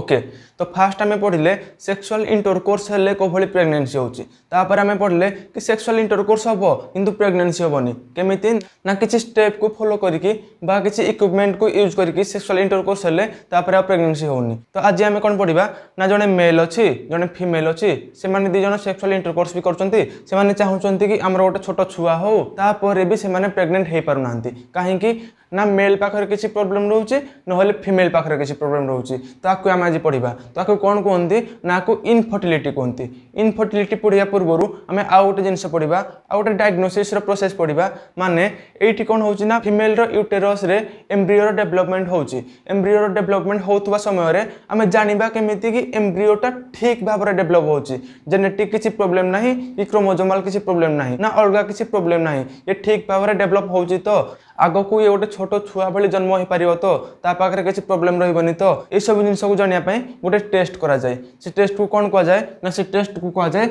ওকে তো ফার্স্ট আমি পড়লে সেক্সুয়াল ইন্টরকোর্স হলে কোভাবে প্রেগনেন্সি হচ্ছে তাপরে আমি পড়লে কি সেক্সুয়াল ইন্টরকোর্স হব কিন্তু প্রেগনেন্সি হবনি কেমিতি না কিছু স্টেপ কু ফলো করিকি বা কিছু ইকুইপমেন্ট কু ইউজ করিকি সেক্সুয়াল ইন্টরকোর্স হলে তাপরে আর প্রেগনেন্সি হউনি তো আজি আমি কোন পড়িবা না জনে মেল অছি জনে ফিমেল অছি সেমানে দুই জন সেক্সুয়াল ইন্টরকোর্স বি করছন্তি সেমানে চাহুছন্তি কি আমার গোটে ছোট ছুয়া হউ তাপরে বি সেমানে প্রেগনেন্ট হই পারু নাহান্তি কাহিকি ना मेल पाखर किसी प्रोब्लेम रोचे ना फिमेल पाखर किसी प्रोब्लेम रोचे तो आपको आम आज पढ़ा तो आपको कौन कहते ना को इनफर्टिलिटी कहते इनफर्टिलिटी पढ़ा पूर्व आम आउ गए जिनस पढ़ा आउ गए डायग्नोसीस प्रोसेस पढ़ा माने ये कौन हो फिमेल रूटेरस एम्ब्रिओर डेभलपमेंट होम्ब्रिओर डेभलपमेंट हो समय आम जाना केमी कि एम्ब्रिओटा ठीक भाव में डेभलप होनेटिक किसी प्रोब्लेम ना कि क्रोमोजोमाल किसी प्रोब्लेम ना ना अलग किसी प्रोब्लेम ना ये ठीक भाव में डेभलप हो तो ଆଗକୁ ଇଏ ইয়ে ଗୋଟେ ଛୋଟ ଛୁଆ ଭଳି ଜନ୍ମ ହୋଇପାରିବ ତ ତା ପାଖରେ କିଛି ପ୍ରୋବ୍ଲେମ୍ ରହିବନି ତ ଏସବୁ ଜିନିଷକୁ ଜାଣିବା ପାଇଁ ଗୋଟେ ଟେଷ୍ଟ କରାଯାଏ ସେ ଟେଷ୍ଟକୁ କ'ଣ କୁହାଯାଏ ନା ସେ ଟେଷ୍ଟକୁ কুযায়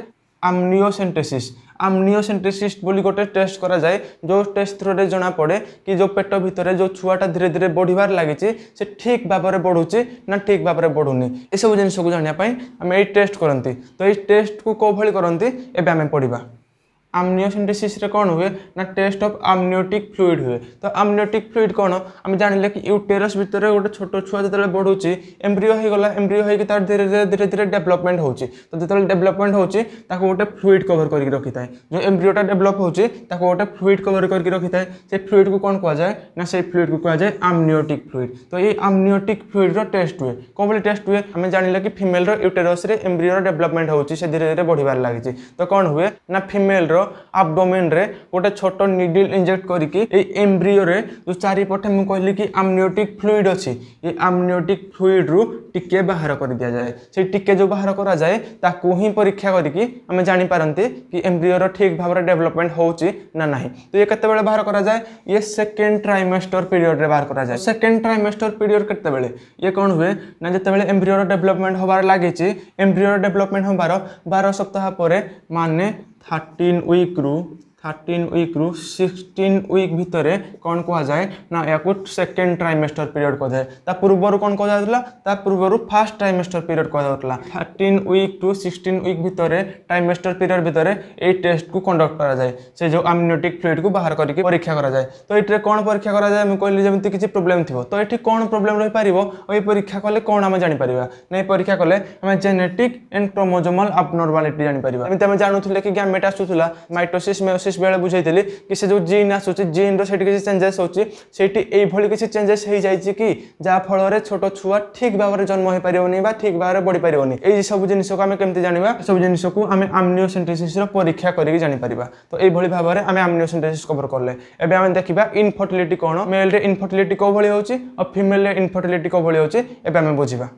আমনিওসেন্টেসিস আমনিওসেন্টেসিস বলে গোটে টেস্ট করা যায় যে টেস্ট থ্রুরে জনা পড়ে কি যে পেট ভিতরে যে ছুয়াটা ধীরে ধীরে বড়িবার লাগিছে সে ঠিক ভাবে বড়ুছে না ঠিক ভাবে বড়ুনি এসব জিনিসকে জাঁয়া আমি এই টেস্ট করতে তো এই টেস্টকু কোভাবে করতে এবার আমি পড়া आमनिओसेंटेसिस कौन हुए ना टेस्ट अफ आमनिओटिक फ्लुइड हुए तो आमनिओटिक फ्लुइड कौन आम जाने कि यूटेरस भितर गोटे छोट छुआ जो बढ़ुची एम्ब्रिओ होगा एम्ब्रिओ होगी तार धीरे धीरे धीरे धीरे डेवलपमेंट हो तो जो डेभलपमेंट होती गोटे फ्लुइड कवर करके रखी था जो एम्ब्रिओटा डेभलप होती गोटे फ्लुइड कवर करके रखी था से फ्लुइड को कौन कहुए ना से फ्लुइड को कहुए आमनिओटिक फ्लुइड तो ये आमनिओटिक फ्लुइड्र टेस्ट हुए कौन भाई टेस्ट हुए आम जाने कि फिमेल यूटेरस एम्ब्रिओर डेभलपमेंट हो धीरे धीरे बढ़वार लगी तो कौन हुए ना फिमेल ଆବଡୋମେନ୍ରେ ଗୋଟେ ଛୋଟ ନିଡିଲ୍ ଇଞ୍ଜେକ୍ଟ କରିକି ଏଇ ଏମ୍ବ୍ରିଓରେ ଯେଉଁ ଚାରିପଟେ ମୁଁ କହିଲି କି ଆମ୍ନିଓଟିକ୍ ଫ୍ଲୁଇଡ୍ ଅଛି ଏ ଆମ୍ନିଓଟିକ୍ ଫ୍ଲୁଇଡ୍ରୁ ଟିକିଏ ବାହାର କରି ଦିଆଯାଏ ସେଇ ଟିକିଏ ଯେଉଁ ବାହାର କରାଯାଏ ତାକୁ ହିଁ ପରୀକ୍ଷା କରିକି ଆମେ ଜାଣିପାରନ୍ତି କି ଏମ୍ବ୍ରିଓର ଠିକ୍ ଭାବରେ ଡେଭଲପମେଣ୍ଟ ହେଉଛି ନା ନାହିଁ ତ ଇଏ କେତେବେଳେ ବାହାର କରାଯାଏ ଇଏ ସେକେଣ୍ଡ ଟ୍ରାଇମେଷ୍ଟର ପିରିୟଡ଼ରେ ବାହାର କରାଯାଏ ସେକେଣ୍ଡ ଟ୍ରାଇମେଷ୍ଟର ପିରିୟଡ଼ କେତେବେଳେ ଇଏ କ'ଣ ହୁଏ ନା ଯେତେବେଳେ ଏମ୍ବ୍ରିଓର ଡେଭଲପମେଣ୍ଟ ହେବାର ଲାଗିଛି ଏମ୍ବ୍ରିଓର ଡେଭଲପମେଣ୍ଟ ହେବାର ବାର ସପ୍ତାହ ପରେ ମାନେ 13 week rule থার্টিন ୱିକ୍ରୁ ସିକ୍ସଟିନ୍ ୱିକ୍ ଭିତରେ କ'ଣ କୁହାଯାଏ ନା ୟାକୁ ସେକେଣ୍ଡ ଟ୍ରାଇମେଷ୍ଟର ପିରିୟଡ଼ କୁହାଯାଏ ତା ପୂର୍ବରୁ କ'ଣ କୁହାଯାଉଥିଲା ତା ପୂର୍ବରୁ ଫାର୍ଷ୍ଟ ଟ୍ରାଇମେଷ୍ଟର ପିରିୟଡ଼ କୁହାଯାଉଥିଲା thirteen week to sixteen week ଭିତରେ ଟ୍ରାଇମେଷ୍ଟର ପିରିୟଡ଼ ଭିତରେ ଏଇ ଟେଷ୍ଟକୁ କଣ୍ଡକ୍ଟ କରାଯାଏ ସେ ଯେଉଁ ଆମ୍ନିଓଟିକ୍ ଫ୍ଲୁଇଡ଼କୁ ବାହାର କରିକି ପରୀକ୍ଷା କରାଯାଏ ତ ଏଥିରେ କ'ଣ ପରୀକ୍ଷା କରାଯାଏ ମୁଁ କହିଲି ଯେମିତି କିଛି ପ୍ରୋବ୍ଲେମ୍ ଥିବ ତ ଏଠି କ'ଣ ପ୍ରୋବ୍ଲେମ୍ ରହିପାରିବ ଓ ଏ ପରୀକ୍ଷା କଲେ କ'ଣ ଆମେ ଜାଣିପାରିବା ନା ଏ ପରୀକ୍ଷା କଲେ ଆମେ ଜେନେଟିକ୍ ଆଣ୍ଡ କ୍ରୋମୋଜୋମାଲ୍ ଆବନର୍ମାଲିଟି ଜାଣିପାରିବା ଏମିତି ଆମେ ଜାଣୁଥିଲେ କି ଗ୍ୟାମେଟ୍ ଆସୁଥିଲା ମାଇଟୋସିସ୍ ମେଓସିସ୍ ବିଶେଷ ବେଳେ ବୁଝାଇଥିଲି କି ସେ ଯେଉଁ ଜିନ୍ ଆସୁଛି ଜିନ୍ର ସେଠି କିଛି ଚେଞ୍ଜେସ୍ ହେଉଛି ସେଇଠି ଏଇଭଳି କିଛି ଚେଞ୍ଜେସ୍ ହେଇଯାଇଛି କି ଯାହାଫଳରେ ଛୋଟ ଛୁଆ ଠିକ୍ ଭାବରେ ଜନ୍ମ ହେଇପାରିବନି ବା ଠିକ୍ ଭାବରେ ବଢ଼ିପାରିବନି ଏଇ ସବୁ ଜିନିଷକୁ ଆମେ କେମିତି ଜାଣିବା ସବୁ ଜିନିଷକୁ ଆମେ ଆମ୍ନିଓସେଣ୍ଟେସିସ୍ର ପରୀକ୍ଷା କରିକି ଜାଣିପାରିବା ତ ଏଇଭଳି ଭାବରେ ଆମେ ଆମ୍ନିଓସେଣ୍ଟେସିସ୍ କଭର୍ କଲେ ଏବେ ଆମେ ଦେଖିବା ଇନଫର୍ଟିଲିଟି କ'ଣ ମେଲ୍ରେ ଇନଫର୍ଟିଲିଟି କେଉଁଭଳି ହେଉଛି ଆଉ ଫିମେଲ୍ରେ ଇନଫର୍ଟିଲିଟି କେଉଁଭଳି ହେଉଛି ଏବେ ଆମେ ବୁଝିବା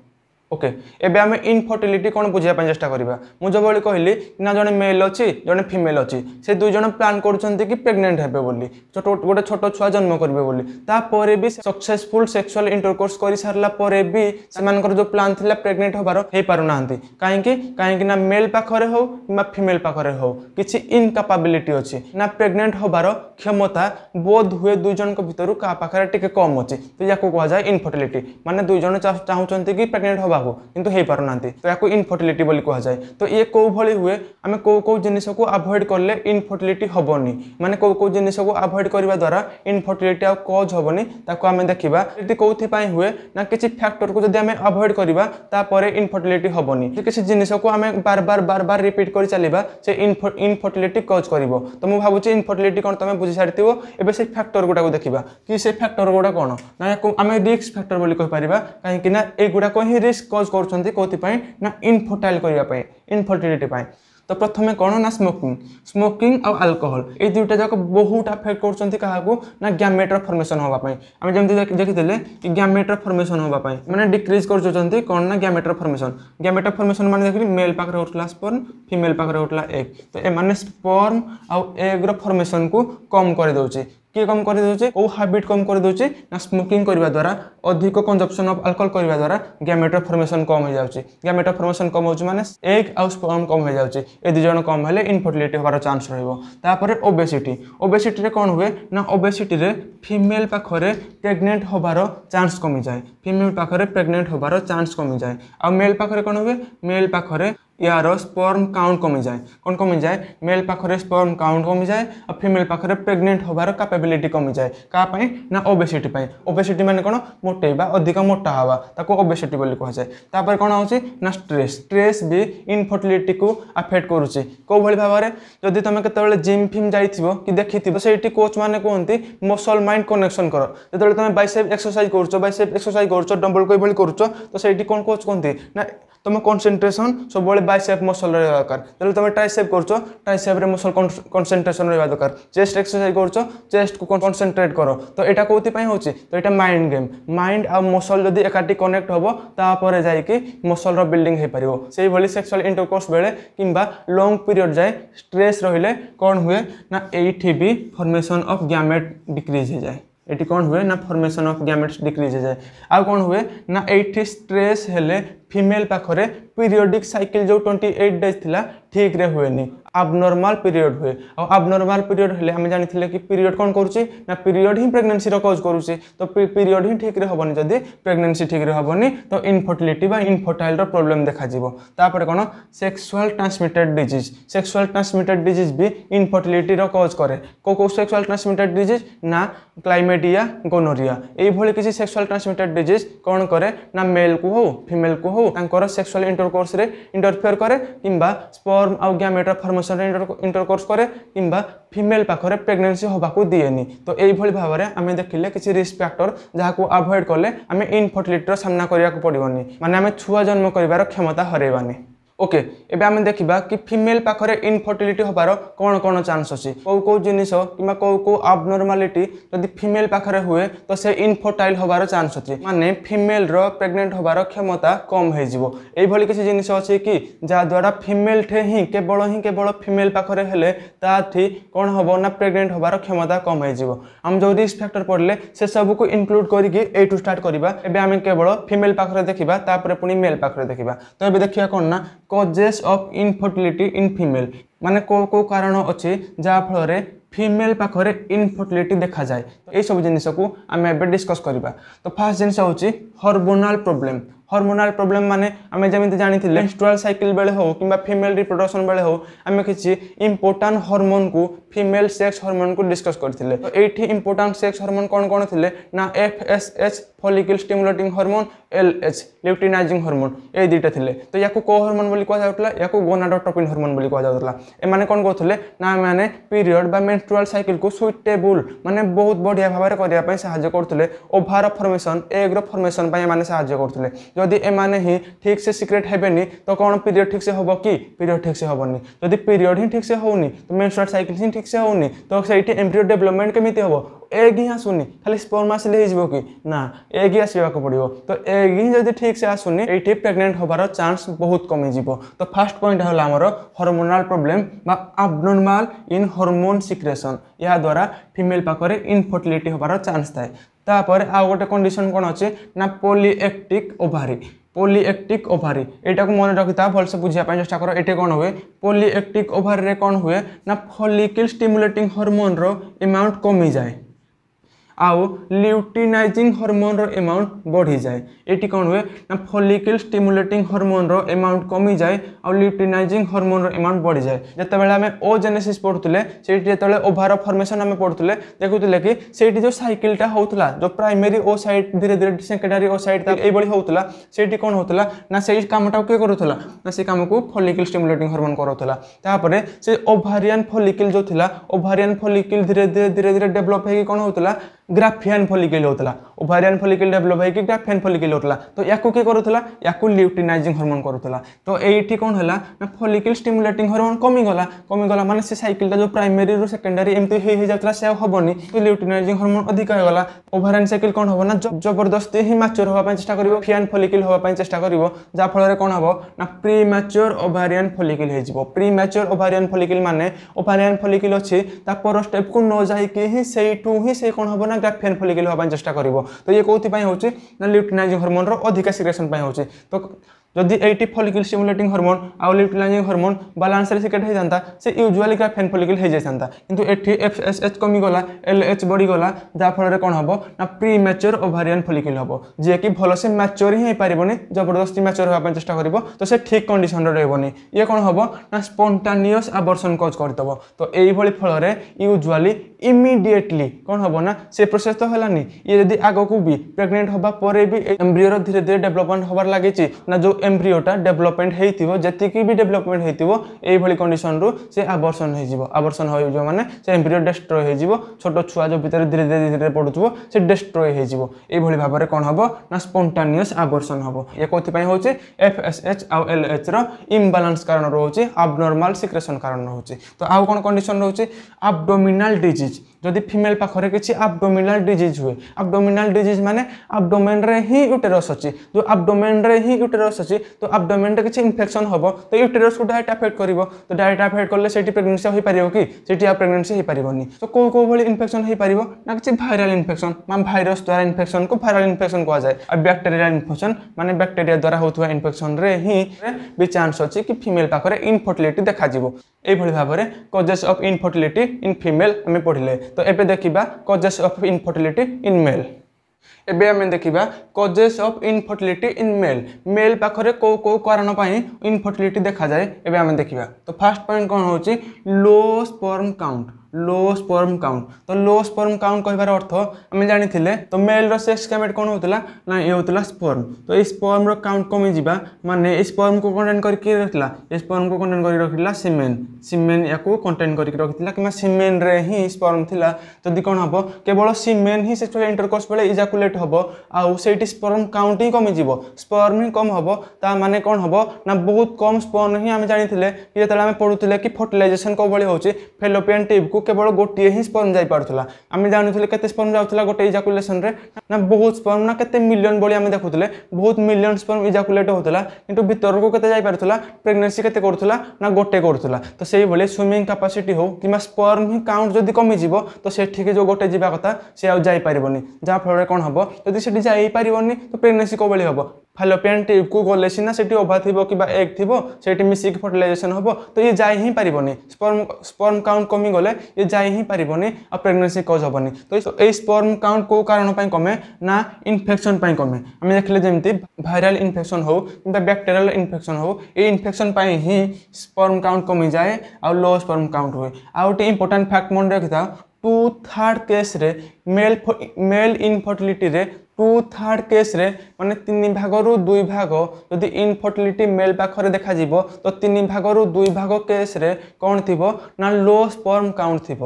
ओके एवं आम इनफर्टिलिटी कौन बुझाप चेषा करवा मुझे कहली ना जड़े मेल अच्छी जड़े फिमेल अच्छी से दुईज प्लां कर कि प्रेगनेंट हे गोटे छोट छुआ जन्म करेंगे तापर भी सक्सेसफुल सेक्सुआल इंटरकोर्स कर सारापर भी से जो प्लां थी प्रेगनेंट हबार हो पारना कहीं कहीं मेल पाखे हो कि फिमेल पाखे हो किसी इनकापाबिलिटी अच्छी ना प्रेगनेंट हबार क्षमता बोध हुए दुईजन भितर क्या पाखे टी कम अच्छे तो या कहुए इनफर्टिलिटी मानने दुईज चाहूँ कि प्रेगनेंट हवा हो କିନ୍ତୁ ହେଇପାରୁନାହାନ୍ତି ତ ୟାକୁ ଇନଫର୍ଟିଲିଟି ବୋଲି କୁହାଯାଏ ତ ଇଏ କେଉଁ ଭଳି ହୁଏ ଆମେ କେଉଁ କେଉଁ ଜିନିଷକୁ ଆଭଏଡ଼ କଲେ ଇନଫର୍ଟିଲିଟି ହେବନି ମାନେ କେଉଁ କେଉଁ ଜିନିଷକୁ ଆଭଏଡ଼ କରିବା ଦ୍ୱାରା ଇନଫର୍ଟିଲିଟି ଆଉ କଜ୍ ହେବନି ତାକୁ ଆମେ ଦେଖିବା ଯଦି କେଉଁଥିପାଇଁ ହୁଏ ନା କିଛି ଫ୍ୟାକ୍ଟରକୁ ଯଦି ଆମେ ଆଭଏଡ଼ କରିବା ତାପରେ ଇନଫର୍ଟିଲିଟି ହେବନି କିଛି ଜିନିଷକୁ ଆମେ ବାରବାର ବାରବାର ରିପିଟ୍ କରି ଚାଲିବା ସେ ଇନଫର୍ଟିଲିଟି କଜ୍ କରିବ ତ ମୁଁ ଭାବୁଛି ଇନଫର୍ଟିଲିଟି କ'ଣ ତୁମେ ବୁଝିସାରିଥିବ ଏବେ ସେ ଫ୍ୟାକ୍ଟର ଗୁଡ଼ାକୁ ଦେଖିବା କି ସେ ଫ୍ୟାକ୍ଟର ଗୁଡ଼ା କ'ଣ ନା ଆମେ ରିସ୍କ ଫ୍ୟାକ୍ଟର ବୋଲି କହିପାରିବା କାହିଁକିନା ଏଗୁଡ଼ାକ ହିଁ ରିସ୍କ କଜ୍ କରୁଛନ୍ତି କେଉଁଥିପାଇଁ ନା ଇନଫର୍ଟାଇଲ୍ କରିବା ପାଇଁ ଇନଫର୍ଟିଲିଟି ପାଇଁ ତ ପ୍ରଥମେ କ'ଣ ନା ସ୍ମୋକିଂ ସ୍ମୋକିଂ ଆଉ ଆଲକୋହଲ ଏଇ ଦୁଇଟା ଯାକ ବହୁତ ଆଫେକ୍ଟ କରୁଛନ୍ତି କାହାକୁ ନା ଗ୍ୟାମେଟ୍ର ଫର୍ମେସନ୍ ହେବା ପାଇଁ ଆମେ ଯେମିତି ଦେଖିଥିଲେ କି ଗ୍ୟାମେଟ୍ର ଫର୍ମେସନ୍ ହେବା ପାଇଁ ମାନେ ଡିକ୍ରିଜ୍ କରିଦେଉଛନ୍ତି କ'ଣ ନା ଗ୍ୟାମେଟ୍ର ଫର୍ମେସନ୍ ଗ୍ୟାମେଟ୍ର ଫର୍ମେସନ୍ ମାନେ ଦେଖିଲି ମେଲ୍ ପାଖରେ ହେଉଥିଲା ସ୍ପର୍ମ ଫିମେଲ୍ ପାଖରେ ହେଉଥିଲା ଏଗ୍ ତ ଏମାନେ ସ୍ପର୍ମ ଆଉ ଏଗ୍ର ଫର୍ମେସନ୍କୁ କମ୍ କରିଦେଉଛି କିଏ କମ୍ କରିଦେଉଛି କେଉଁ ହାବିଟ୍ କମ୍ କରିଦେଉଛି ନା ସ୍ମୋକିଂ କରିବା ଦ୍ୱାରା ଅଧିକ କଞ୍ଜପସନ୍ ଅଫ୍ ଆଲକୋହଲ କରିବା ଦ୍ୱାରା ଗ୍ୟାମେଟ୍ର ଫର୍ମେସନ୍ କମ୍ ହୋଇଯାଉଛି ଗ୍ୟାମେଟ୍ର ଫର୍ମେସନ୍ କମ୍ ହେଉଛି ମାନେ ଏଗ୍ ଆଉ ସ୍ପର୍ମ କମ୍ ହୋଇଯାଉଛି ଏ ଦୁଇ ଜଣ କମ୍ ହେଲେ ଇନଫର୍ଟିଲିଟି ହେବାର ଚାନ୍ସ ରହିବ ତାପରେ ଓବେସିଟି ଓବେସିଟିରେ କ'ଣ ହୁଏ ନା ଓବେସିଟିରେ ଫିମେଲ୍ ପାଖରେ ପ୍ରେଗନେଣ୍ଟ ହେବାର ଚାନ୍ସ କମିଯାଏ ଫିମେଲ୍ ପାଖରେ ପ୍ରେଗନେଣ୍ଟ ହେବାର ଚାନ୍ସ କମିଯାଏ ଆଉ ମେଲ୍ ପାଖରେ କ'ଣ ହୁଏ ମେଲ୍ ପାଖରେ यार स्पर्म काउंट कमी जाए कौन कमी जाए मेल पाखे स्पर्म काउंट कमी जाए और फिमेल पाखे प्रेगनेंट हबार कैपेबिलिटी कमी जाए क्या ना ओबेसीटी ओबेसीटी मैंने कौन मोटेबा अधिक मोटा हवा ताको ओबेसीटी कहुए तापर कौन हो ना स्ट्रेस स्ट्रेस भी इनफर्टिलिटी को आफेक्ट करुच्चे कौ भाई भाव में जदि तुम केतले जिम फिम जाइए कि देखी से कोच मैंने कहते मसल माइंड कनेक्शन कर जो तुम बैसेप एक्सरसाइज कर बैसेप एक्सरसाइज कर डम्बल कोई भाई कर तो सही कौन कोच कहते ना तुम कनसेट्रेसन सब बैसेप मसल रहा दरकार जो तुम ट्राइसेप कर ट्राइसेप मसल कनसेट्रेसन रहा दरकार चेस्ट एक्सरसाइज कर चेस्ट को कनसेट्रेट कर तो यहाँ कौन हो तो यहाँ माइंड गेम माइंड आ मसल जदि एकाठी कनेक्ट हम तापर जाकि मसल रिल्डिंग हो पार से भाई सेक्सुआल इंटरकोर्स बेले कि लंग पीरियड जाए स्ट्रेस रे कौन हुए ना ये भी फर्मेसन अफ गैमेट डिक्रीज हो जाए ये कौन हुए ना फर्मेसन अफ गैमेट्स डिक्रीज हो जाए आ कौन हुए ना ये स्ट्रेस हेले ফিমেল পাখে পিরিয়ডিক সাইকেল যে টোয়েন্টি এইট ডেজ লা ঠিকরে হুয়ে আবনর্মাল পিরিয়ড হুয়ে আবনর্মাল পিরিয়ড হলে আমি জাঁথিলে কি পিরিয়ড কোণ করছি না পিরিয়ড হি প্রেগনেন্সির কজ করুছি তো পিরিয়ড হি ঠিকরে হবনি যদি প্রেগনেন্সি ঠিকরে হবনি তো ইনফর্টিলিটি বা ইনফর্টাইলর প্রোবলেম দেখাযিব তাপরে কোণ sexual transmitted disease sexual transmitted disease বি ইনফর্টিলিটির কজ করে কেউ কেউ সেক্সুয়াল ট্রান্সমিটেড ডিজিজ না ক্লাইমেটিয়া গোনোরিয়া এইভাবে কিছু সেক্সুয়াল ট্রান্সমিটেড ডিজিজ কোণ করে না মেল কু হো ফিমেল কু হো କୁ ତାଙ୍କର ସେକ୍ସୁଆଲ ଇଣ୍ଟରକୋର୍ସରେ ଇଣ୍ଟରଫିୟର କରେ କିମ୍ବା ସ୍ପର୍ମ ଆଉ ଗ୍ୟାମେଟ୍ର ଫର୍ମେସନରେ ଇଣ୍ଟରକୋର୍ସ କରେ କିମ୍ବା ଫିମେଲ୍ ପାଖରେ ପ୍ରେଗନେନ୍ସି ହେବାକୁ ଦିଏନି ତ ଏଇଭଳି ଭାବରେ ଆମେ ଦେଖିଲେ କିଛି ରିସ୍କ ଫ୍ୟାକ୍ଟର ଯାହାକୁ ଆଭଏଡ଼ କଲେ ଆମେ ଇନଫର୍ଟିଲିଟିର ସାମ୍ନା କରିବାକୁ ପଡ଼ିବନି ମାନେ ଆମେ ଛୁଆ ଜନ୍ମ କରିବାର କ୍ଷମତା ହରାଇବାନି ওকে এবে আমি দেখিবা কি ফিমেল পাখরে ইনফর্টিলিটি হবার কোন কোন চান্স আছে কেউ কেউ জিনিস কিংবা কেউ কেউ আবনর্মালিটি যদি ফিমেল পাখরে হুয়ে তো সে ইনফর্টাইল হবার চান্স আছে মানে ফিমেল র প্রেগনেন্ট হবার ক্ষমতা কম হয়ে যাব এইভাবে কিছু জিনিস আছে কি যাদ্বারা ফিমেল ঠে হি কেবল হি কেবল ফিমেল পাখরে হলে তাঠি কোণ হব না প্রেগনেন্ট হবার ক্ষমতা কম হয়ে যাব আমি যে রিস্ক ফ্যাক্টর পড়লে সে সবুক ইনক্লুড করিকি এইটু স্টার্ট করা এবে আমি কেবল ফিমেল পাখরে দেখিবা তাপরে পুনি মেল পাখরে দেখিবা তো এবে দেখিবা কোণ না causes of infertility in female ମାନେ କେଉଁ କେଉଁ କାରଣ ଅଛି ଯାହାଫଳରେ ଫିମେଲ୍ ପାଖରେ ଇନଫର୍ଟିଲିଟି ଦେଖାଯାଏ ଏଇସବୁ ଜିନିଷକୁ ଆମେ ଏବେ ଡିସ୍କସ୍ କରିବା ତ ଫାର୍ଷ୍ଟ ଜିନିଷ ହେଉଛି ହର୍ମୋନାଲ୍ ପ୍ରୋବ୍ଲେମ୍ হরমোনাল প্রোবলেম মানে আমি যেমি জাঁথিলে মেন্সট্রুয়াল সাইকেল বেড়ে হোক কিংবা ফিমেল রিপ্রডকশন বেড়ে হোক আমি কিছু ইম্পর্টাট হরমোন কু ফিমেল সেক্স হরমোন কু ডিসকস করে এইটি ইম্পর্টাট সেক্স হরমোন কোণ কোণ লে না F S H follicle stimulating hormone LH luteinizing hormone এই দুইটা লে তো ইয়াকু কো হরমোন বলি কোয়া যাউতলা ইয়াকু গোনাডোট্রোপিন হরমোন বলি কোয়া যাউতলা এমানে কোন করুলে না মানে পিরিয়ড বা মেনস্ট্রুয়াল সাইকেল কু সুইটেবল মানে বহুত বড়িয়া ভাবে করিয়া পাই সাহায্য করুলে ওভার ফর্মেশন এগ্র ফর্মেশন পাই এমানে সাহায্য করুলে যদি এমানে হি ঠিক সে সিক্রেট হেবেনি তো কোন পিরিয়ড ঠিক সে হব কি পিরিয়ড ঠিক সে হবনি যদি পিরিয়ড হি ঠিক সে হউনি তো মেনস্ট্রুয়াল সাইকেল হি ঠিক সে হউনি তো সেইটি এমব্রিও ডেভেলপমেন্ট কেমিতি হব এগ হি আসুনি খালি স্পর্মা আসলে হয়ে যাব কি না ଏଗି ଆସିବାକୁ ପଡ଼ିବ ତ ଏଗି ଯଦି ଠିକ୍ସେ ଆସୁନି ଏଇଠି ପ୍ରେଗନେଣ୍ଟ ହେବାର ଚାନ୍ସ ବହୁତ କମିଯିବ ତ ଫାର୍ଷ୍ଟ ପଏଣ୍ଟ ହେଲା ଆମର ହରମୋନାଲ ପ୍ରୋବ୍ଲେମ୍ ବା ଆବନର୍ମାଲ ଇନ୍ ହରମୋନ୍ ସିକ୍ରେସନ୍ ଏହାଦ୍ୱାରା ଫିମେଲ୍ ପାଖରେ ଇନଫର୍ଟିଲିଟି ହେବାର ଚାନ୍ସ ଥାଏ ତାପରେ ଆଉ ଗୋଟେ କଣ୍ଡିସନ୍ କ'ଣ ଅଛି ନା ପୋଲିଏକ୍ଟିକ୍ ଓଭାରି ପୋଲିଏକ୍ଟିକ୍ ଓଭାରି ଏଇଟାକୁ ମନେ ରଖିଥା ଭଲସେ ବୁଝିବା ପାଇଁ ଚେଷ୍ଟା କର ଏଠି କ'ଣ ହୁଏ ପୋଲିଏକ୍ଟିକ୍ ଓଭାରିରେ କ'ଣ ହୁଏ ନା ଫଲିକିଲ୍ ଷ୍ଟିମୁଲେଟିଂ ହରମୋନ୍ର ଏମାଉଣ୍ଟ କମିଯାଏ ଆଉ ଲ୍ୟୁଟିନାଇଜିଂ ହର୍ମୋନ୍ର ଏମାଉଣ୍ଟ ବଢ଼ିଯାଏ ଏଠି କ'ଣ ହୁଏ ନା ଫଲିକିଲ୍ ଷ୍ଟିମୁଲେଟିଂ ହର୍ମୋନ୍ର ଏମାଉଣ୍ଟ କମିଯାଏ ଆଉ ଲ୍ୟୁଟିନାଇଜିଂ ହର୍ମୋନ୍ର ଏମାଉଣ୍ଟ ବଢ଼ିଯାଏ ଯେତେବେଳେ ଆମେ ଓ ଜେନେସିସ୍ ପଢ଼ୁଥିଲେ ସେଇଠି ଯେତେବେଳେ ଓଭାର ଫର୍ମେସନ୍ ଆମେ ପଢ଼ୁଥିଲେ ଦେଖୁଥିଲେ କି ସେଇଠି ଯେଉଁ ସାଇକେଲଟା ହେଉଥିଲା ଯେଉଁ ପ୍ରାଇମେରୀ ଓ ସାଇଡ୍ ଧୀରେ ଧୀରେ ସେକେଣ୍ଡାରୀ ଓ ସାଇଡ୍ ଏଇଭଳି ହେଉଥିଲା ସେଇଠି କ'ଣ ହେଉଥିଲା ନା ସେଇ କାମଟାକୁ କିଏ କରୁଥିଲା ନା ସେ କାମକୁ ଫଲିକିଲ୍ ଷ୍ଟିମୁଲେଟିଂ ହର୍ମୋନ୍ କରୁଥିଲା ତାପରେ ସେ ଓଭାରିଆନ୍ ଫଲିକିଲ୍ ଯେଉଁ ଥିଲା ଓଭାରିଆନ୍ ଫଲିକିଲ୍ ଧୀରେ ଧୀରେ ଧୀରେ ଧୀରେ ଡେଭଲପ୍ ହେଇକି କ'ଣ ହେଉଥିଲା ग्राफियान फॉलिकल होता ओभारियान फॉलिकल डेवलप होकर ग्राफियान फॉलिकल होता तो या किए करूला या ल्यूटिनाइजिंग हर्मोन करूला तो ये कौन है ना फॉलिकल स्टिमुलेटिंग हर्मोन कमिगला कमिगला मानते से सैकेलटा जो प्राइमेरी रू सेकेंडारी एमती हो से हेनी तो ल्यूटिनाइजिंग हर्मोन अधिक होगा ओभारियान सैकेल कौन हम ना जबरदस्ती ही माच्योर हाँपाई चेस्ट कर फियान फॉलिकल हाँपाई चेस्ट कर जहाँफल कौन हम ना प्री मैच्योर ओभारियान फॉलिकल हो प्री मैच्योर ओभारियान फॉलिकल माने ओभारियान फॉलिकल अच्छी तापर स्टेप को न जाकि ही से कौन हम ना টা পেইনফুলি গেল হবে চেষ্টা করিব তো ইয়ে কোতি পায় হচ্ছে না লিউটিনাইজিং হরমোনৰ অধিকা সিক্ৰেচন পায় হচ্ছে তো जदि एटी फलिकल स्टिमुलेटिंग हर्मोन आउ ल्यूटिलाइजिंग हरमोन बालान्स सिक्रेट होता से यूजुआली क्या फेन फलिकल हो कि एफ एस एच कमिगला एल एच बढ़ीगला जहाँफल कौन हम ना प्री मैच्योर ओभारियान फलिकल हम जी भल से मैच्योर ही पार्बन जबरदस्ती मैच्योर होगा चेस्ट कर तो से ठीक कंडीशन रोनी ये कौन हम ना स्पंटानियस आबर्सन कज करदेव तो यही फल यूजुआली इमिडिएटली कौन हम ना से प्रोसेस तो हलानी ये जदि आग भी प्रेगनेंट हवापर भी एम्ब्रिओर धीरे धीरे डेभलपमेंट हबार लगे जो ଏମ୍ବ୍ରିଓଟା ଡେଭଲପମେଣ୍ଟ ହେଇଥିବ ଯେତିକି ବି ଡେଭଲପମେଣ୍ଟ ହେଇଥିବ ଏଇଭଳି କଣ୍ଡିସନରୁ ସେ ଆବର୍ସନ ହେଇଯିବ ଆବର୍ସନ ହେଇଯିବ ମାନେ ସେ ଏମ୍ବ୍ରିଓ ଡେଷ୍ଟ୍ରୟ ହେଇଯିବ ଛୋଟ ଛୁଆ ଯେଉଁ ଭିତରେ ଧୀରେ ଧୀରେ ଧୀରେ ପଡ଼ୁଥିବ ସେ ଡେଷ୍ଟ୍ରୟ ହେଇଯିବ ଏଇଭଳି ଭାବରେ କ'ଣ ହେବ ନା ସ୍ପଣ୍ଟାନିୟସ୍ ଆବର୍ସନ ହେବ ଏ କେଉଁଥିପାଇଁ ହେଉଛି ଏଫ୍ ଏସ୍ ଏଚ୍ ଆଉ ଏଲ୍ ଏଚ୍ର ଇମ୍ବାଲାନ୍ସ କାରଣ ରହୁଛି ଆବନର୍ମାଲ ସିକ୍ରେସନ୍ କାରଣ ରହୁଛି ତ ଆଉ କ'ଣ କଣ୍ଡିସନ୍ ରହୁଛି ଆବଡୋମିନାଲ ଡିଜିଜ୍ ଯଦି ଫିମେଲ୍ ପାଖରେ କିଛି ଆବଡୋମିନାଲ ଡିଜିଜ୍ ହୁଏ ଆବଡୋମିନାଲ ଡିଜିଜ୍ ମାନେ ଆବଡୋମେନ୍ରେ ହିଁ ୟୁଟେରସ୍ ଅଛି ଯେଉଁ ଆବଡୋମେନ୍ରେ ହିଁ ୟୁଟେରସ୍ ଅଛି ଆସୁଛି ତ ଆବଡୋମିନ୍ରେ କିଛି ଇନଫେକ୍ସନ୍ ହେବ ତ ୟୁଟେରସ୍କୁ ଡାଇରେକ୍ଟ ଆଫେକ୍ଟ କରିବ ତ ଡାଇରେକ୍ଟ ଆଫେକ୍ଟ କଲେ ସେଇଠି ପ୍ରେଗନେନ୍ସି ହୋଇପାରିବ କି ସେଇଠି ଆଉ ପ୍ରେଗନେନ୍ସି ହୋଇପାରିବନି ତ କେଉଁ କେଉଁ ଭଳି ଇନଫେକ୍ସନ୍ ହୋଇପାରିବ ନା କିଛି ଭାଇରାଲ୍ ଇନଫେକ୍ସନ୍ ମାନେ ଭାଇରସ୍ ଦ୍ୱାରା ଇନଫେକ୍ସନ୍କୁ ଭାଇରାଲ୍ ଇନଫେକ୍ସନ୍ କୁହାଯାଏ ଆଉ ବ୍ୟାକ୍ଟେରିଆଲ୍ ଇନଫେକ୍ସନ୍ ମାନେ ବ୍ୟାକ୍ଟେରିଆ ଦ୍ୱାରା ହେଉଥିବା ଇନଫେକ୍ସନ୍ରେ ହିଁ ବି ଚାନ୍ସ ଅଛି କି ଫିମେଲ୍ ପାଖରେ ଇନଫର୍ଟିଲିଟି ଦେଖାଯିବ ଏଇଭଳି ଭାବରେ causes of infertility in female ଆମେ ପଢ଼ିଲେ ତ ଏବେ ଦେଖିବା causes of infertility in male ଏବେ ଆମେ ଦେଖିବା causes of infertility in male male ପାଖରେ କେଉଁ କେଉଁ କାରଣ ପାଇଁ ଇନଫର୍ଟିଲିଟି ଦେଖାଯାଏ ଏବେ ଆମେ ଦେଖିବା ତ ଫାର୍ଷ୍ଟ ପଏଣ୍ଟ କ'ଣ ହେଉଛି low sperm count low sperm count ତ ଲୋ ସ୍ପର୍ମ କାଉଣ୍ଟ କହିବାର ଅର୍ଥ ଆମେ ଜାଣିଥିଲେ ତ ମେଲ୍ର ସେକ୍ସ କ୍ୟାମେଟ୍ କ'ଣ ହେଉଥିଲା ନା ଇଏ ହେଉଥିଲା ସ୍ପର୍ମ ତ ଏଇ ସ୍ପର୍ମର କାଉଣ୍ଟ କମିଯିବା ମାନେ ଏଇ ସ୍ପର୍ମକୁ କଣ୍ଟେନ୍ କରିକି ରଖିଥିଲା ଏ ସ୍ପର୍ମକୁ କଣ୍ଟେନ୍ କରିକି ରଖିଥିଲା ସିମେନ୍ ସିମେନ୍ ୟାକୁ କଣ୍ଟେନ୍ କରିକି ରଖିଥିଲା କିମ୍ବା ସିମେନ୍ରେ ହିଁ ସ୍ପର୍ମ ଥିଲା ଯଦି କ'ଣ ହେବ କେବଳ ସିମେନ୍ ହିଁ ସେକ୍ସୁଆଲ୍ ଇଣ୍ଟରକୋର୍ସ ବେଳେ ଇଜାକୁଲେଟ୍ হব আউ সেইটি স্পর্ম কাউন্ট ହିଁ কমিଯିব স্পর্ম ହିଁ কম হব তা মানে কম হব না বহুত কম স্পর্ম ହିଁ ଆମେ ଜାଣିଥିଲେ କି ଯେତେବେଳେ ଆମେ ପଢ଼ୁଥିଲେ କି ଫର୍ଟିଲାଇଜେସନ୍ କେଉଁଭଳି ହେଉଛି ଫେଲୋପିଆନ୍ ଟ୍ୟୁବ୍କୁ କେବଳ ଗୋଟିଏ ହିଁ ସ୍ପର୍ମ ଯାଇପାରୁଥିଲା ଆମେ ଜାଣୁଥିଲେ କେତେ ସ୍ପର୍ମ ଯାଉଥିଲା ଗୋଟେ ଇଜାକୁଲେସନ୍ରେ ନା ବହୁତ ସ୍ପର୍ମ ନା କେତେ ମିଲିୟନ୍ ଭଳି ଆମେ ଦେଖୁଥିଲେ ବହୁତ ମିଲିୟନ୍ ସ୍ପର୍ମ ଇଜାକୁଲେଟ୍ ହେଉଥିଲା କିନ୍ତୁ ଭିତରକୁ କେତେ ଯାଇପାରୁଥିଲା ପ୍ରେଗନେନ୍ସି କେତେ କରୁଥିଲା ନା ଗୋଟେ କରୁଥିଲା ତ ସେଇଭଳି ସୁଇମିଂ କାପାସିଟି ହେଉ କିମ୍ବା ସ୍ପର୍ମ ହିଁ କାଉଣ୍ଟ ଯଦି କମିଯିବ ତ ସେଠିକି ଯେଉଁ ଗୋଟେ ଯିବା କଥା ସେ ଆଉ ଯାଇପାରିବନି ଯାହାଫଳରେ କ'ଣ ହେବ ହେବ ଯଦି ସେଠି ଯାଇପାରିବନି ତ ପ୍ରେଗନେନ୍ସି କେଉଁଭଳି ହେବ ଫାଲୋପିଆନ୍ ଟ୍ୟୁବ୍କୁ ଗଲେ ସିନା ସେଠି ଓଭା ଥିବ କିମ୍ବା ଏଗ୍ ଥିବ ସେଠି ମିଶିକି ଫର୍ଟିଲାଇଜେସନ୍ ହେବ ତ ଇଏ ଯାଇ ହିଁ ପାରିବନି ସ୍ପର୍ମ ସ୍ପର୍ମ କାଉଣ୍ଟ କମିଗଲେ ଇଏ ଯାଇ ହିଁ ପାରିବନି ଆଉ ପ୍ରେଗନେନ୍ସି କଜ୍ ହେବନି ତ ଏଇ ସ୍ପର୍ମ କାଉଣ୍ଟ କେଉଁ କାରଣ ପାଇଁ କମେ ନା ଇନଫେକ୍ସନ୍ ପାଇଁ କମେ ଆମେ ଦେଖିଲେ ଯେମିତି ଭାଇରାଲ୍ ଇନଫେକ୍ସନ୍ ହେଉ କିମ୍ବା ବ୍ୟାକ୍ଟେରିଆଲ୍ ଇନଫେକ୍ସନ୍ ହେଉ ଏଇ ଇନଫେକ୍ସନ୍ ପାଇଁ ହିଁ ସ୍ପର୍ମ କାଉଣ୍ଟ କମିଯାଏ ଆଉ ଲୋ ସ୍ପର୍ମ କାଉଣ୍ଟ ହୁଏ ଆଉ ଗୋଟେ ଇମ୍ପୋର୍ଟାଣ୍ଟ ଫ୍ୟାକ୍ଟ ମନେ ରଖିଥାଉ two third case male male infertility two third কেস্রে মানে दुई भाग जदि इनफर्टिलिटी मेल पाखे देखा পাখে দেখা যাব भाग তিন ভাগর দুই ভাগ কেস্রে কম থিব না লো স্পর্ম কাউন্ট থিব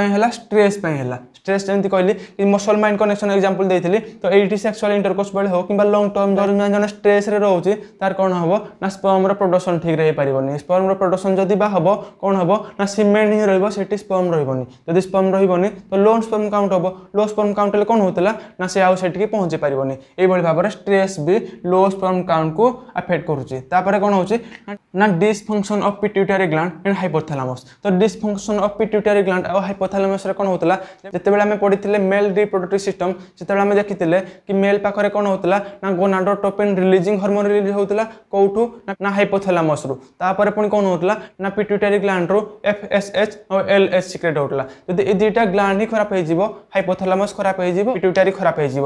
आई है स्ट्रेस है स्ट्रेस जमी कहली कि मसल माइंड कनेक्शन एक्जामपल दे तो ये सेक्सुआल इंटरकोर्स बेले हो कि लंग टर्म जन स्ट्रेस रोचे तार कौन हम ना स्पर्म्र प्रडक्शन ठीक रही पारनि स्पर्म्र प्रडक्शन जदि हम कौन हम ना सिमेंट ही रोटी स्पर्म रही स्पर्म रही तो लो स्पर्म काउंट हम लो स्पर्म काउंट कौन होता ना से आउ সেটিকি পৌঁছি পারবনি এইভাবে ভাবে স্ট্রেস বি লো স্পর্ম কাউন্টকু আফেক্ট করুচি তাপরে কোণ হচ্ছে না dysfunction of pituitary gland and hypothalamus তো ডিসফংশন অফ পিটুইটারি গ্ল্যান্ড আর হাইপোথালামসরে কোণ হতলা যেতবেলে আমি পড়িলে মেল রিপ্রোডক্টিভ সিস্টম সেতবেলে আমি দেখিলে কি মেল পাখরে কোণ হতলা না গোনাডোট্রোপিন রিলিজিং হরমোন রিলিজ হতলা কোউঠু না হাইপোথালামসরু তাপরে পুনি কোণ হতলা না পিটুইটারি গ্ল্যান্ডরু এফএসএচ আর এলএচ সিক্রেট হতলা যদি এই দুইটা গ্ল্যান্ড হি খারাপ হয়ে যাব হাইপোথালামস খারাপ হয়ে যাব পিটুইটারি খারাপ হয়ে যাব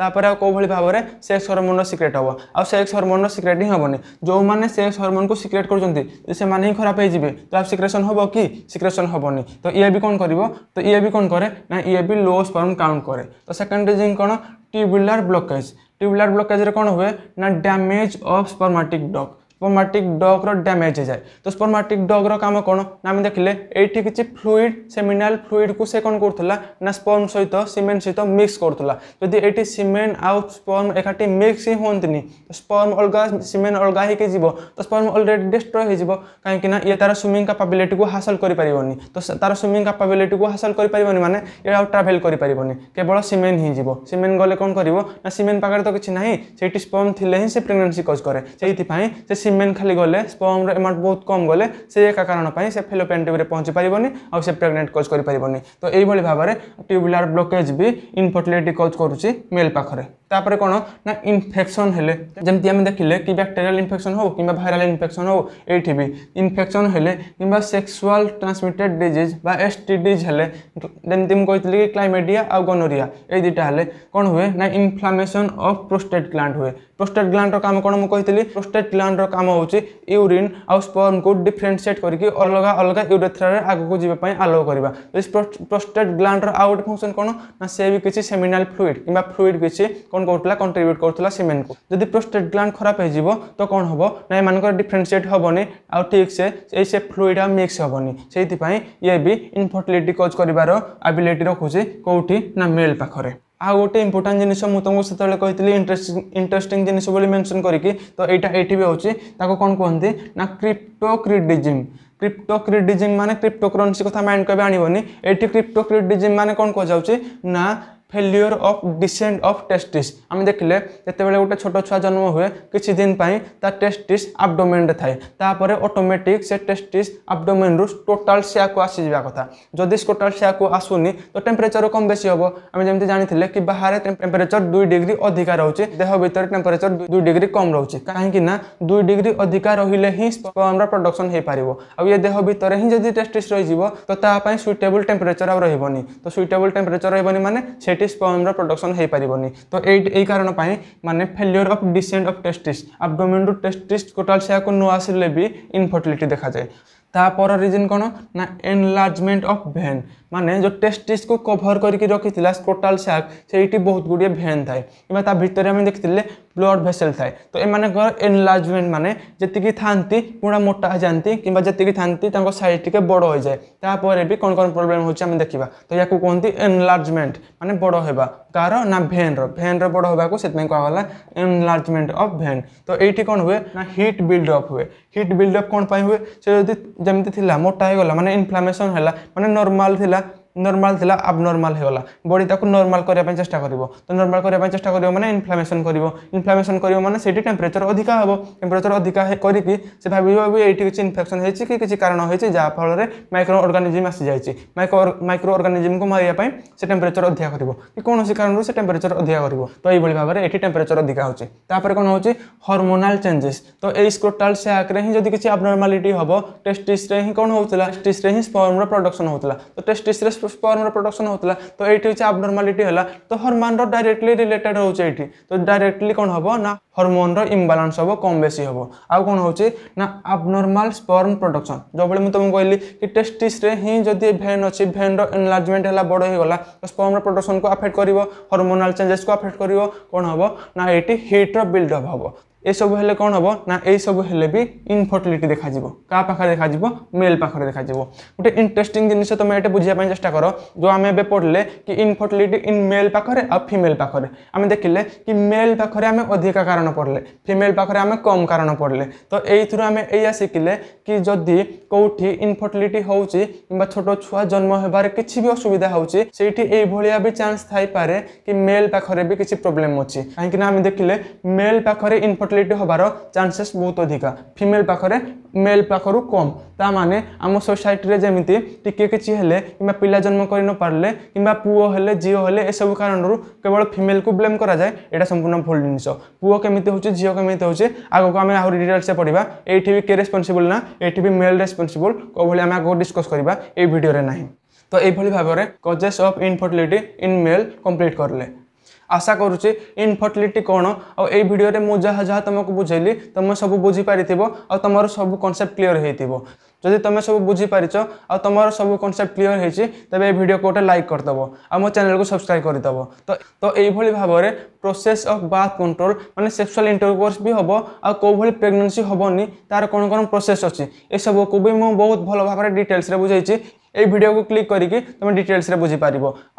ତାପରେ ଆଉ କେଉଁ ଭଳି ଭାବରେ ସେକ୍ସ ହରମୋନ୍ର ସିକ୍ରେଟ୍ ହେବ ଆଉ ସେକ୍ସ ହରମୋନ୍ର ସିକ୍ରେଟ୍ ହିଁ ହେବନି ଯେଉଁମାନେ ସେକ୍ସ ହରମୋନ୍କୁ ସିକ୍ରେଟ୍ କରୁଛନ୍ତି ସେମାନେ ହିଁ ଖରାପ ହେଇଯିବେ ତ ଆଉ ସିକ୍ରେସନ୍ ହେବ କି ସିକ୍ରେସନ୍ ହେବନି ତ ଇଏ ବି କ'ଣ କରିବ ତ ଇଏ ବି କ'ଣ କରେ ନା ଇଏ ବି ଲୋ ସ୍ପର୍ମ କାଉଣ୍ଟ କରେ ତ ସେକେଣ୍ଡ ରିଜିନ୍ କ'ଣ ଟ୍ୟୁବୁଲାର ବ୍ଲକେଜ୍ ଟ୍ୟୁବୁଲାର ବ୍ଲକେଜ୍ରେ କ'ଣ ହୁଏ ନା damage of spermatic duct spermatic ଡଗ୍ର ଡ୍ୟାମେଜ୍ ହେଇଯାଏ ତ ସ୍ପର୍ମାଟିକ୍ ଡଗ୍ର କାମ କ'ଣ ନା ଆମେ ଦେଖିଲେ ଏଇଠି କିଛି ଫ୍ଲୁଇଡ୍ ସେ ମିନାରାଲ୍ ଫ୍ଲୁଇଡ୍କୁ ସେ କ'ଣ କରୁଥିଲା ନା ସ୍ପର୍ମ ସହିତ ସିମେଣ୍ଟ ସହିତ ମିକ୍ସ କରୁଥିଲା ଯଦି ଏଇଠି ସିମେଣ୍ଟ ଆଉ ସ୍ପର୍ମ ଏକାଠି ମିକ୍ସ ହିଁ ହୁଅନ୍ତିନି ସ୍ପର୍ମ ଅଲଗା ସିମେଣ୍ଟ ଅଲଗା ହେଇକି ଯିବ ତ ସ୍ପର୍ମ ଅଲରେଡ଼ି ଡିଷ୍ଟ୍ରୟ ହେଇଯିବ କାହିଁକିନା ଇଏ ତାର ସୁଇମିଂ କାପାବିଲିଟିକୁ ହାସଲ କରିପାରିବନି ତ ତାର ସୁଇମିଂ କାପାବିଲିଟିକୁ ହାସଲ କରିପାରିବନି ମାନେ ଇଏ ଆଉ ଟ୍ରାଭେଲ୍ କରିପାରିବନି କେବଳ ସିମେଣ୍ଟ ହିଁ ଯିବ ସିମେଣ୍ଟ ଗଲେ କ'ଣ କରିବ ନା ସିମେଣ୍ଟ ପାଖରେ ତ କିଛି ନାହିଁ ସେଇଠି ସ୍ପର୍ମ ଥିଲେ ହିଁ ସେ ପ୍ରେଗନେନ୍ସି କଜ୍ କରେ ସେଇଥିପାଇଁ ସେ ସିମେନ୍ ଖାଲି ଗଲେ ସ୍ପମ୍ର ଏମାଉଣ୍ଟ ବହୁତ କମ୍ ଗଲେ ସେ ଏକା କାରଣ ପାଇଁ ସେ ଫିଲୋପେଣ୍ଟିକ୍ରେ ପହଞ୍ଚି ପାରିବନି ଆଉ ସେ ପ୍ରେଗନେଣ୍ଟ କୋଜ୍ କରିପାରିବନି ତ ଏଇଭଳି ଭାବରେ ଟ୍ୟୁବୁଲାର ବ୍ଲକେଜ୍ ବି ଇନଫର୍ଟିଲିଟି କୋଜ୍ କରୁଛି ମେଲ୍ ପାଖରେ তাপরে কোণ না ইনফেকশন হলে যেমন আমি দেখলে কি ব্যাকটেরিয়াল ইনফেকশন হোক কিংবা ভাইরাল ইনফেকশন হোক এইটি বি ইনফেকশন হলে কিংবা সেক্সুয়াল ট্রান্সমিটেড ডিজিজ বা এস টি ডিজ হলে যেমনি মু কইতলি কি ক্লাইমেডিয়া আর গনোরিয়া এই দুইটা হলে কোণ হুয়ে না ইনফ্লামেশন অফ প্রোস্টেট গ্ল্যান্ড হুয়ে প্রোস্টেট গ্ল্যান্ডর কাম কোণ মু কইতলি প্রোস্টেট গ্ল্যান্ডর কাম হচ্ছে ইউরিন আউ স্পর্ম কু ডিফরেনসিয়েট করিকি অলগা অলগা ইউরেথ্রারে আগুক যাওয়া আলাও করা প্রোস্টেট গ্ল্যান্ডর আউ গোটে ফংশন কোণ না সে বি কিছু সেমিনাল ফ্লুইড কিংবা ফ্লুইড কিছু কোন করুলা কন্ট্রিবিউট করুলা সিমেন্ট কু যদি প্রোস্টেট গ্ল্যান্ড খারাপ হয়ে যাব তো কোণ হব না এমানকর ডিফরেনসিয়েট হবনি আউ ঠিক সে এই সে ফ্লুইড আর মিক্স হবনি সেইপাই ইয়ে বি ইনফর্টিলিটি কজ করবার আবিলিটি রাখুছি কোটি না মেল পাখে ଆଉ ଗୋଟେ ଇମ୍ପୋର୍ଟାଣ୍ଟ ଜିନିଷ ମୁଁ ତୁମକୁ ସେତେବେଳେ କହିଥିଲି ଇଣ୍ଟରେଷ୍ଟିଂ ଇଣ୍ଟରେଷ୍ଟିଂ ଜିନିଷ ବୋଲି ମେନସନ୍ କରିକି ତ ଏଇଟା ଏଇଠି ବି ହେଉଛି ତାକୁ କ'ଣ କୁହନ୍ତି ନା କ୍ରିପ୍ଟୋ କ୍ରିଡିଜିମ୍ କ୍ରିପ୍ଟୋ କ୍ରିଡିଜିମ୍ ମାନେ କ୍ରିପ୍ଟୋ କରେନ୍ସି କଥା ମାଇଣ୍ଡ କେବେ ଆଣିବନି ଏଠି କ୍ରିପ୍ଟୋ କ୍ରିଡିଜିମ୍ ମାନେ କ'ଣ କୁହାଯାଉଛି ନା failure of descend of testis ଆମେ ଦେଖିଲେ ଯେତେବେଳେ ଗୋଟେ ଛୋଟ ଛୁଆ ଜନ୍ମ ହୁଏ କିଛି ଦିନ ପାଇଁ ତା ଟେଷ୍ଟିସ୍ ଆବଡୋମେନ୍ରେ ଥାଏ ତାପରେ ଅଟୋମେଟିକ୍ ସେ ଟେଷ୍ଟିସ୍ ଆବଡୋମେନ୍ରୁ ଟୋଟାଲ୍ ସେଆକୁ ଆସିଯିବା କଥା ଯଦି ଟୋଟାଲ୍ ସେଆକୁ ଆସୁନି ତ ଟେମ୍ପରେଚର୍ କମ୍ ବେଶୀ ହେବ ଆମେ ଯେମିତି ଜାଣିଥିଲେ କି ବାହାରେ ଟେମ୍ପରେଚର୍ ଦୁଇ ଡିଗ୍ରୀ ଅଧିକା ରହୁଛି ଦେହ ଭିତରେ ଟେମ୍ପରେଚର୍ ଦୁଇ ଡିଗ୍ରୀ କମ୍ ରହୁଛି କାହିଁକି ନା ଦୁଇ ଡିଗ୍ରୀ ଅଧିକା ରହିଲେ ହିଁ ସ୍ପମ୍ର ପ୍ରଡକ୍ସନ୍ ହୋଇପାରିବ ଆଉ ଏ ଦେହ ଭିତରେ ହିଁ ଯଦି ଟେଷ୍ଟିସ୍ ରହିଯିବ ତ ତା ପାଇଁ ସୁଇଟେବୁଲ୍ ଟେମ୍ପରେଚର୍ ଆଉ ରହିବନି ତ ସୁଇଟେବୁଲ୍ ଟେମ୍ପରେଚର୍ ରହିବନି ମାନେ ସେ ଲେଟେଷ୍ଟ ସ୍ପର୍ମର ପ୍ରଡକ୍ସନ୍ ହୋଇପାରିବନି ତ ଏଇ ଏଇ କାରଣ ପାଇଁ ମାନେ failure of descend of testis abdomen to testis total ସେହାକୁ ନ ଆସିଲେ ବି ଇନଫର୍ଟିଲିଟି ଦେଖାଯାଏ ତାପର ରିଜନ୍ କ'ଣ ନା ଏନଲାର୍ଜମେଣ୍ଟ ଅଫ୍ ଭେନ୍ ମାନେ ଯେଉଁ ଟେଷ୍ଟିସ୍କୁ କଭର କରିକି ରଖିଥିଲା ସ୍କୋଟାଲ ସାକ୍ ସେଇଠି ବହୁତ ଗୁଡ଼ିଏ ଭେନ୍ ଥାଏ କିମ୍ବା ତା ଭିତରେ ଆମେ ଦେଖିଥିଲେ ବ୍ଲଡ଼ ଭେସେଲ୍ ଥାଏ ତ ଏମାନଙ୍କର ଏନଲାର୍ଜମେଣ୍ଟ ମାନେ ଯେତିକି ଥାନ୍ତି ପୁରା ମୋଟା ହେଇଯାନ୍ତି କିମ୍ବା ଯେତିକି ଥାନ୍ତି ତାଙ୍କ ସାଇଜ୍ ଟିକେ ବଡ଼ ହୋଇଯାଏ ତାପରେ ବି କ'ଣ କ'ଣ ପ୍ରୋବ୍ଲେମ୍ ହେଉଛି ଆମେ ଦେଖିବା ତ ୟାକୁ କୁହନ୍ତି ଏନଲାର୍ଜମେଣ୍ଟ ମାନେ ବଡ଼ ହେବା କାହାର ନା ଭେନ୍ର ଭେନ୍ର ବଡ଼ ହେବାକୁ ସେଥିପାଇଁ କୁହାଗଲା ଏନଲାର୍ଜମେଣ୍ଟ ଅଫ୍ ଭେନ୍ ତ ଏଇଠି କ'ଣ ହୁଏ ନା ହିଟ୍ ବିଲ୍ଡଅପ୍ ହୁଏ ହିଟ୍ ବିଲ୍ଡଅପ୍ କ'ଣ ପାଇଁ ହୁଏ ସେ ଯଦି ଯେମିତି ଥିଲା ମୋଟା ହେଇଗଲା ମାନେ ଇନଫ୍ଲାମେସନ୍ ହେଲା ମାନେ ନର୍ମାଲ୍ ଥିଲା নর্মাল লা আবনর্মাল হয়েগলা বডি তাকে নর্মাল করা চেষ্টা করব তো নর্মাল করা চেষ্টা করব মানে ইনফ্লামেসন করব ইনফ্লামেসন করব মানে সেটি টেম্পরেচর অধিকা হব টেম্পরেচর অধিকা করি সে ভাবিব এইটি কিছু ইনফেকশন হয়েছে কি কিছু কারণ হয়েছে যাফলের মাইক্রো অর্গানিজম আসি যাই মাইক্রো অর্গানিজমকে মারিয়া সে টেম্পরেচর অধিকা করব কি কোণী কারণ সে টেম্পরেচর অধিকা করব তো এইভাবে ভাবে এটি টেম্পরেচর অধিকা হচ্ছে তাপরে কোণ হচ্ছে হরমোনাল চেঞ্জেস তো এই স্ক্রোটাল স্যাক্রে হি যদি কিছু আবনর্মালিটি হব টেস্টিসে হি কোণ হোলা টেস্টিসে হি স্পর্মর প্রডকশন হোলা তো টেস্টিসে जो ସ୍ପର୍ମର ପ୍ରଡକ୍ସନ୍ ହେଉଥିଲା ତ ଏଇଠି ହେଉଛି ଆବନର୍ମାଲିଟି ହେଲା ତ ହର୍ମୋନ୍ର ଡାଇରେକ୍ଟଲି ରିଲେଟେଡ୍ ହେଉଛି ଏଇଠି ତ ଡାଇରେକ୍ଟଲି କ'ଣ ହେବ ନା ହର୍ମୋନ୍ର ଇମ୍ବାଲାନ୍ସ ହେବ କମ୍ ବେଶୀ ହେବ ଆଉ କ'ଣ ହେଉଛି ନା ଆବନର୍ମାଲ୍ ସ୍ପର୍ମ ପ୍ରଡକ୍ସନ୍ ଯେଉଁଭଳି ମୁଁ ତୁମକୁ କହିଲି କି ଟେଷ୍ଟିସ୍ରେ ହିଁ ଯଦି ଭେନ୍ ଅଛି ଭେନ୍ର ଏନଲାର୍ଜମେଣ୍ଟ ହେଲା ବଡ଼ ହେଇଗଲା ତ ସ୍ପର୍ମର ପ୍ରଡକ୍ସନ୍କୁ ଆଫେକ୍ଟ କରିବ ହର୍ମୋନାଲ୍ ଚେଞ୍ଜେସ୍କୁ ଆଫେକ୍ଟ କରିବ କ'ଣ ହେବ ନା ଏଇଠି ହିଟ୍ର ବିଲ୍ଡଅପ୍ ହେବ এসবু হলে କ'ଣ ହେବ ନା ଏଇସବୁ ହେଲେ ବି ଇନଫର୍ଟିଲିଟି ଦେଖାଯିବ କାହା ପାଖରେ ଦେଖାଯିବ ମେଲ୍ ପାଖରେ ଦେଖାଯିବ ଗୋଟେ ଇଣ୍ଟରେଷ୍ଟିଂ ଜିନିଷ ତୁମେ ଏଇଟା ବୁଝିବା ପାଇଁ ଚେଷ୍ଟା କର ଯେଉଁ ଆମେ ଏବେ ପଢ଼ିଲେ କି ଇନଫର୍ଟିଲିଟି ଇନ୍ ମେଲ୍ ପାଖରେ ଆଉ ଫିମେଲ୍ ପାଖରେ ଆମେ ଦେଖିଲେ କି ମେଲ୍ ପାଖରେ ଆମେ ଅଧିକା କାରଣ ପଢ଼ିଲେ ଫିମେଲ୍ ପାଖରେ ଆମେ କମ୍ କାରଣ ପଢ଼ିଲେ ତ ଏଇଥିରୁ ଆମେ ଏଇଆ ଶିଖିଲେ କି ଯଦି କେଉଁଠି ଇନଫର୍ଟିଲିଟି ହେଉଛି କିମ୍ବା ଛୋଟ ଛୁଆ ଜନ୍ମ ହେବାରେ କିଛି ବି ଅସୁବିଧା ହେଉଛି ସେଇଠି ଏଇଭଳିଆ ବି ଚାନ୍ସ ଥାଇପାରେ କି ମେଲ୍ ପାଖରେ ବି କିଛି ପ୍ରୋବ୍ଲେମ୍ ଅଛି କାହିଁକିନା ଆମେ ଦେଖିଲେ ମେଲ୍ ପାଖରେ ଇନଫର୍ଟ ইনফর্টিলিটি হবার চান্সেস বহুত অধিকা ফিমেল পাখে মেল পাখর কম তা মানে আম সোসাইটি যেমি টিকি কিছু হলে কিংবা পিলা জন্ম করে নপারে কিংবা পুয় হলে ঝিও হলে এসব কারণ কেবল ফিমেল কু ব্লেম করা যায় এটা সম্পূর্ণ ভুল জিনিস পুয় কমিটি হচ্ছে ঝিও কমিটি হচ্ছে আগুক আমি আহরি ডিটেলসে পড়া এইটি বি কে রেসপন্সিবল না এইটি বি মেল রেসপন্সিবল কোভাবে আমি আগুক ডিসকস করা এই ভিডিওরে না তো এইভাবে ভাবে causes of infertility in male complete করলে আশা করুছি ইনফর্টিলিটি কোণ এই ভিডিওরে মু যা যা তোমাকে বুঝাইলি তুমি সব বুঝিপারি আমার সব কনসেপ্ট ক্লিয়ার হয়ে যদি তুমি সব বুঝিপারিছ আমার সব কনসেপ্ট ক্লিয়ার হয়েছি তবে এই ভিডিওকে গোটে লাইক করেদেব আমার চ্যানেলকে সবসক্রাইব করেদেব তো তো এইভাবে ভাবে প্রোসেস অফ বাথ কন্ট্রোল মানে সেক্সুয়াল ইন্টরকোর্স বি হব আউভাবে প্রেগনেন্সি হবনি তার কোণ কোণ প্রোসেস অছি এসবুক বি মু বহুত ভালো ভাবে ডিটেলসে বুঝাইছি এই ভিডিওকে ক্লিক করিকি তুমি ডিটেলসে বুঝিপার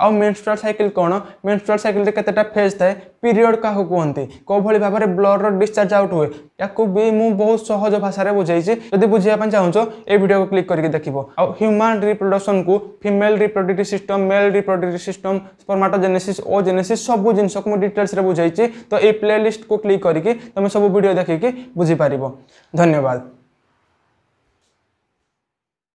আউ মেনস্ট্রাল সাইকেল কোণ মেনস্ট্রাল সাইকেলরে কতটা ফেজ থাকে পিরিয়ড কাহু কুহতি কোভাবে ভাবে ব্লডর ডিসচার্জ আউট হুয়ে তাকে বি মু বহু সহজ ভাষায় বুঝাইছি যদি বুঝিয়া চাহুছ এই ভিডিওকে ক্লিক করিকি দেখব আউ হ্যুমান রিপ্রোডকশন কু female reproductive system male reproductive system spermatogenesis oogenesis সব জিনিস মু ডিটেলসে বুঝাইছি তো এই প্লে লিস্ট কু ক্লিক করিকি তুমি সব ভিডিও দেখিকি বুঝিপার ধন্যবাদ